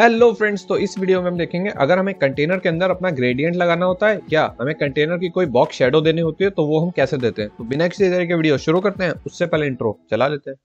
hello friends तो इस video में हम देखेंगे अगर हमें कंटेनर के अंदर अपना ग्रेडियंट लगाना होता है या हमें कंटेनर की कोई बॉक्स शेडो देनी होती है तो वो हम कैसे देते हैं तो बिना किसी तरह के वीडियो शुरू करते हैं उससे पहले इंट्रो चला लेते हैं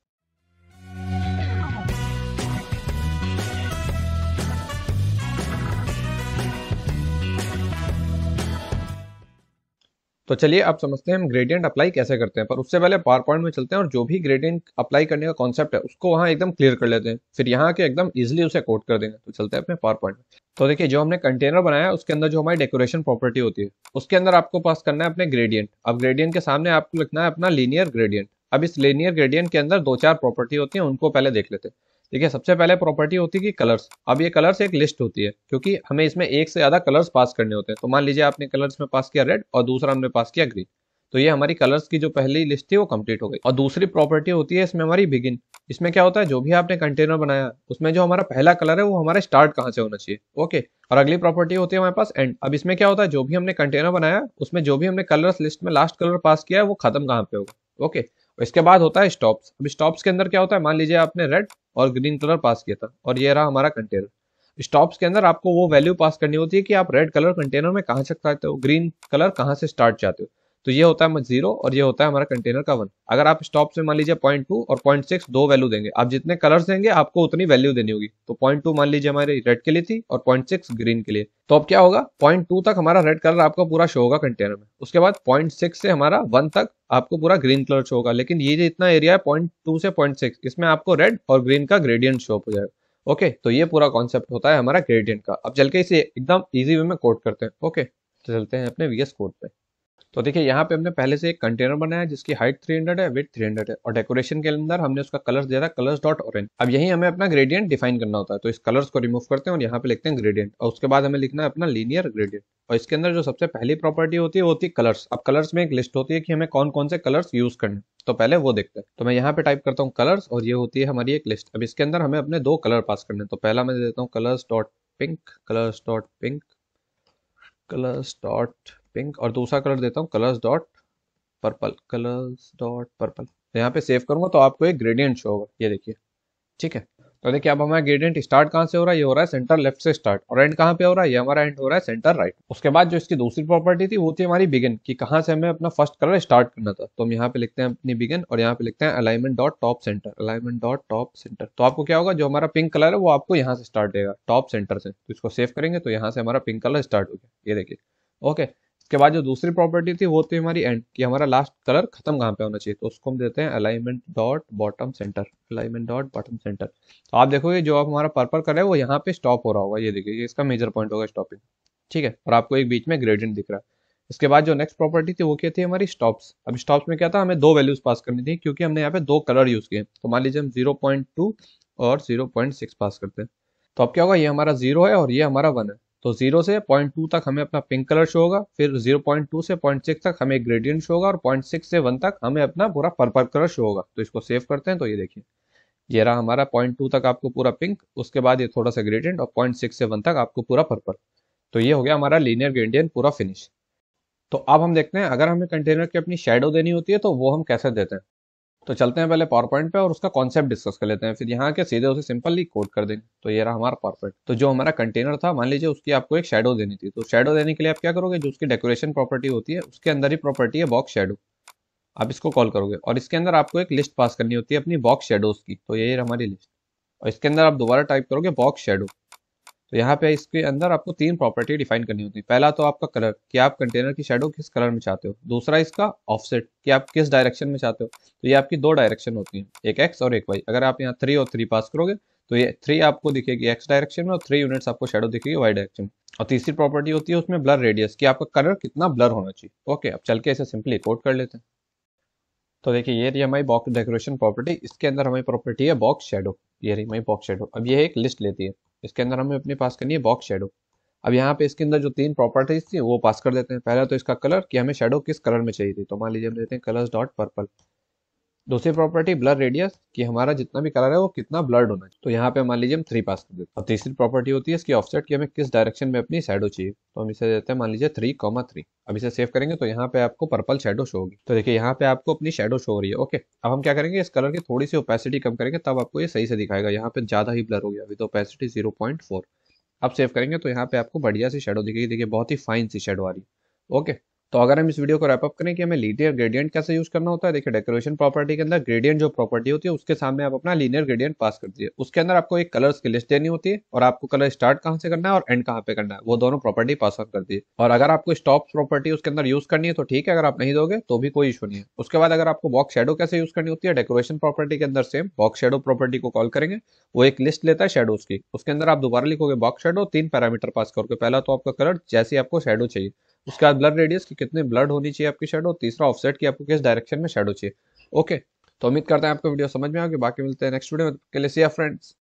तो चलिए अब समझते हैं हम ग्रेडियंट अप्लाई कैसे करते हैं पर उससे पहले पावर पॉइंट में चलते हैं और जो भी ग्रेडियंट अप्लाई करने का कॉन्सेप्ट है उसको वहाँ एकदम क्लियर कर लेते हैं फिर यहाँ के एकदम इजिली उसे कोट कर देंगे तो चलते हैं अपने पावर पॉइंट में तो देखिए जो हमने कंटेनर बनाया है उसके अंदर जो हमारी डेकोरेशन प्रॉपर्टी होती है उसके अंदर आपको पास करना है अपने ग्रेडियंट अब ग्रेडियंट के सामने आपको लिखना है अपना लीनियर ग्रेडियंट अब इस लीनियर ग्रेडियंट के अंदर दो चार प्रॉपर्टी होती है उनको पहले देख लेते हैं देखिए सबसे पहले प्रॉपर्टी होती है कि कलर्स अब ये कलर्स एक लिस्ट होती है क्योंकि हमें इसमें एक से ज़्यादा कलर्स पास करने होते हैं तो मान लीजिए आपने कलर्स में पास किया रेड और दूसरा हमने पास किया ग्रीन तो ये हमारी कलर्स की जो पहली लिस्ट थी वो कंप्लीट हो गई और दूसरी प्रॉपर्टी होती है इसमें हमारी बिगिन इसमें क्या होता है जो भी आपने कंटेनर बनाया उसमें जो हमारा पहला कलर है वो हमारे स्टार्ट कहाँ से होना चाहिए ओके और अगली प्रॉपर्टी होती है हमारे पास एंड अब इसमें क्या होता है जो भी हमने कंटेनर बनाया उसमें जो भी हमने कलर्स लिस्ट में लास्ट कलर पास किया है वो खत्म कहाँ पे होगा ओके इसके बाद होता है स्टॉप्स अब स्टॉप्स के अंदर क्या होता है मान लीजिए आपने रेड और ग्रीन कलर पास किया था और ये रहा हमारा कंटेनर स्टॉप्स के अंदर आपको वो वैल्यू पास करनी होती है कि आप रेड कलर कंटेनर में कहाँ से चाहते हो ग्रीन कलर कहाँ से स्टार्ट चाहते हो तो ये होता है जीरो और ये होता है हमारा कंटेनर का वन अगर आप स्टॉप से मान लीजिए पॉइंट टू और पॉइंट सिक्स दो वैल्यू देंगे आप जितने कलर्स देंगे आपको उतनी वैल्यू देनी होगी तो पॉइंट टू मान लीजिए हमारे रेड के लिए थी और पॉइंट सिक्स ग्रीन के लिए तो अब क्या होगा पॉइंट टू तक हमारा रेड कलर आपका पूरा शो होगा कंटेनर में उसके बाद पॉइंट सिक्स से हमारा वन तक आपको पूरा ग्रीन कलर शो होगा लेकिन ये जितना एरिया है पॉइंट टू से पॉइंट सिक्स इसमें आपको रेड और ग्रीन का ग्रेडियंट शो हो जाएगा ओके तो ये पूरा कॉन्सेप्ट होता है हमारा ग्रेडियंट का अब चल के इसे एकदम इजी वे में कोड करते हैं ओके तो चलते हैं अपने वीएस कोड पे तो देखिए यहाँ पे हमने पहले से एक कंटेनर बनाया जिसकी हाइट 300 है वेट 300 है और डेकोरेशन के अंदर हमने उसका कलर दिया था कलर्स डॉट ऑरेंज अब यही हमें अपना ग्रेडियंट डिफाइन करना होता है तो इस कलर्स को रिमूव करते हैं और यहाँ पे लिखते हैं ग्रेडियंट और उसके बाद हमें लिखना है अपना लीनियर ग्रेडियंट और इसके अंदर जो सबसे पहली प्रॉपर्टी होती है वो होती है कलर्स अब कलर्स में एक लिस्ट होती है कि हमें कौन कौन से कलर्स यूज करने तो पहले वो देखते हैं तो मैं यहाँ पे टाइप करता हूँ कलर्स और ये होती है हमारी एक लिस्ट अब इसके अंदर हमें अपने दो कलर पास करने तो पहला मैं देता हूँ colours dot pink colours dot pink colours dot pink और दूसरा कलर देता हूँ colours dot purple colours dot purple तो यहाँ पे सेव करूंगा तो आपको एक ग्रेडियंट शो होगा ये देखिए ठीक है तो देखिए अब हमारा ग्रेडियंट स्टार्ट कहाँ से हो रहा है ये हो रहा है सेंटर लेफ्ट से स्टार्ट और एंड कहाँ पे हो रहा है ये हमारा एंड हो रहा है सेंटर राइट उसके बाद जो इसकी दूसरी प्रॉपर्टी थी वो थी हमारी बिगिन की कहाँ से हमें अपना फर्स्ट कलर स्टार्ट करना था तो हम यहाँ पे लिखते हैं अपनी बिगिन और यहाँ पे लिखते हैं alignment dot top centre alignment dot top centre तो आपको क्या होगा जो हमारा पिंक कलर है वो आपको यहाँ से स्टार्ट देगा टॉप सेंटर से तो इसको सेव करेंगे तो यहाँ से हमारा पिंक कलर स्टार्ट हो गया ये देखिए ओके उसके बाद जो दूसरी प्रॉपर्टी थी वो थी हमारी एंड कि हमारा लास्ट कलर खत्म कहाँ पे होना चाहिए तो उसको हम देते हैं alignment dot bottom centre alignment dot bottom centre तो आप देखोगे जो आप हमारा पर्पल कलर है वो यहाँ पे स्टॉप हो रहा होगा ये देखिए इसका मेजर पॉइंट होगा स्टॉपिंग ठीक है और आपको एक बीच में ग्रेडियंट दिख रहा है इसके बाद जो नेक्स्ट प्रॉपर्टी थी वो क्या थी हमारी स्टॉप्स अब स्टॉप्स में क्या था हमें दो वैल्यूज पास करनी थी क्योंकि हमने यहाँ पे दो कलर यूज किए तो मान लीजिए हम जीरो पॉइंट टू और जीरो पॉइंट सिक्स पास करते हैं तो अब क्या होगा ये हमारा जीरो है और ये हमारा वन है तो जीरो से पॉइंट टू तक हमें अपना पिंक कलर शो होगा फिर जीरो पॉइंट टू से पॉइंट सिक्स तक हमें ग्रेडियंट शो होगा और पॉइंट सिक्स से वन तक हमें अपना पूरा पर्पल कलर शो होगा तो इसको सेव करते हैं तो ये देखिए ये रहा हमारा पॉइंट टू तक आपको पूरा पिंक उसके बाद ये थोड़ा सा ग्रेडियंट और पॉइंट सिक्स से वन तक आपको पूरा पर्पल तो ये हो गया हमारा लीनियर ग्रेडियंट पूरा फिनिश तो अब हम देखते हैं अगर हमें कंटेनर की अपनी शेडो देनी होती है तो वो हम कैसे देते हैं तो चलते हैं पहले पावर पॉइंट पे और उसका कॉन्सेप्ट डिस्कस कर लेते हैं फिर यहाँ के सीधे उसे सिंपली कोड कर देंगे तो ये रहा हमारा पावर पॉइंट तो जो हमारा कंटेनर था मान लीजिए उसकी आपको एक शेडो देनी थी तो शेडो देने के लिए आप क्या करोगे जो उसकी डेकोरेशन प्रॉपर्टी होती है उसके अंदर ही प्रॉपर्टी है बॉक्स शेडो आप इसको कॉल करोगे और इसके अंदर आपको एक लिस्ट पास करनी होती है अपनी बॉक्स शेडोज की तो यही हमारी लिस्ट और इसके अंदर आप दोबारा टाइप करोगे बॉक्स शेडो तो यहाँ पे इसके अंदर आपको तीन प्रॉपर्टी डिफाइन करनी होती है पहला तो आपका कलर कि आप कंटेनर की शेडो किस कलर में चाहते हो दूसरा इसका ऑफसेट कि आप किस डायरेक्शन में चाहते हो तो ये आपकी दो डायरेक्शन होती है एक एक्स और एक वाई अगर आप यहाँ थ्री और थ्री पास करोगे तो ये थ्री आपको दिखेगी एक्स डायरेक्शन में और थ्री यूनिट्स आपको शेडो दिखेगी वाई डायरेक्शन में और तीसरी प्रॉपर्टी होती है उसमें ब्लर रेडियस की आपका कलर कितना ब्लर होना चाहिए ओके तो अब चल के इसे सिंपली कोट कर लेते हैं तो देखिए ये रही हमारी बॉक्स डेकोरेशन प्रॉपर्टी इसके अंदर हमारी प्रॉपर्टी है बॉक्स शेडो ये रही हमारी बॉक्स शेडो अब ये एक लिस्ट लेती है इसके अंदर हमें अपने पास करनी है बॉक्स शेडो अब यहाँ पे इसके अंदर जो तीन प्रॉपर्टीज थी वो पास कर देते हैं पहला तो इसका कलर कि हमें शेडो किस कलर में चाहिए थी तो मान लीजिए हम देते हैं कलर्स डॉट पर्पल दूसरी प्रॉपर्टी ब्लड रेडियस कि हमारा जितना भी कलर है वो कितना ब्लर्ड होना चाहिए तो यहाँ पे मान लीजिए हम थ्री पास कर देते हैं और तीसरी प्रॉपर्टी होती है इसकी ऑफसेट कि हमें किस डायरेक्शन में अपनी शेडो चाहिए तो हम इसे देते हैं मान लीजिए थ्री कॉमा थ्री अब इसे सेव करेंगे तो यहाँ पे आपको पर्पल शेडो शो होगी तो देखिए यहाँ पे आपको अपनी शेडो शो हो रही है ओके अब हम क्या करेंगे इस कलर की थोड़ी सी ओपेसिटी कम करेंगे तब आपको ये सही से दिखाएगा यहाँ पे ज्यादा ही ब्लर हो गया विद ओपेसिटी जीरो अब सेव करेंगे तो यहाँ पे आपको बढ़िया सी शेडो दिखेगी देखिए बहुत ही फाइन सी शेडो आ रही है ओके तो अगर हम इस वीडियो को रैपअप करें कि हमें लीनियर ग्रेडियंट कैसे यूज करना होता है देखिए डेकोरेशन प्रॉपर्टी के अंदर ग्रेडियंट जो प्रॉपर्टी होती है उसके सामने आप अपना लीनियर ग्रेडियंट पास कर दिए उसके अंदर आपको एक कलर्स की लिस्ट देनी होती है और आपको कलर स्टार्ट कहाँ से करना है और एंड कहाँ पे करना है वो दोनों प्रॉपर्टी पास ऑन कर दिए और अगर आपको स्टॉप प्रॉपर्टी उसके अंदर यूज करनी है तो ठीक है अगर आप नहीं दोगे तो भी कोई इशू नहीं है उसके बाद अगर आपको बॉक्स शेडो कैसे यूज करनी होती है डेकोरेशन प्रॉपर्टी के अंदर सेम बॉक्स शेडो प्रॉपर्टी को कॉल करेंगे वो एक लिस्ट लेता है शेडोज की उसके अंदर आप दोबारा लिखोगे बॉक्स शेडो तीन पैरामीटर पास करोगे पहला तो आपका कलर जैसे आपको शेडो चाहिए उसके बाद ब्लड रेडियस की कितने ब्लड होनी चाहिए आपकी शेडो तीसरा ऑफसेट की आपको किस डायरेक्शन में शेडो चाहिए ओके तो उम्मीद करते हैं आपको वीडियो समझ में आओगे बाकी मिलते हैं नेक्स्ट वीडियो में के लिए सी फ्रेंड्स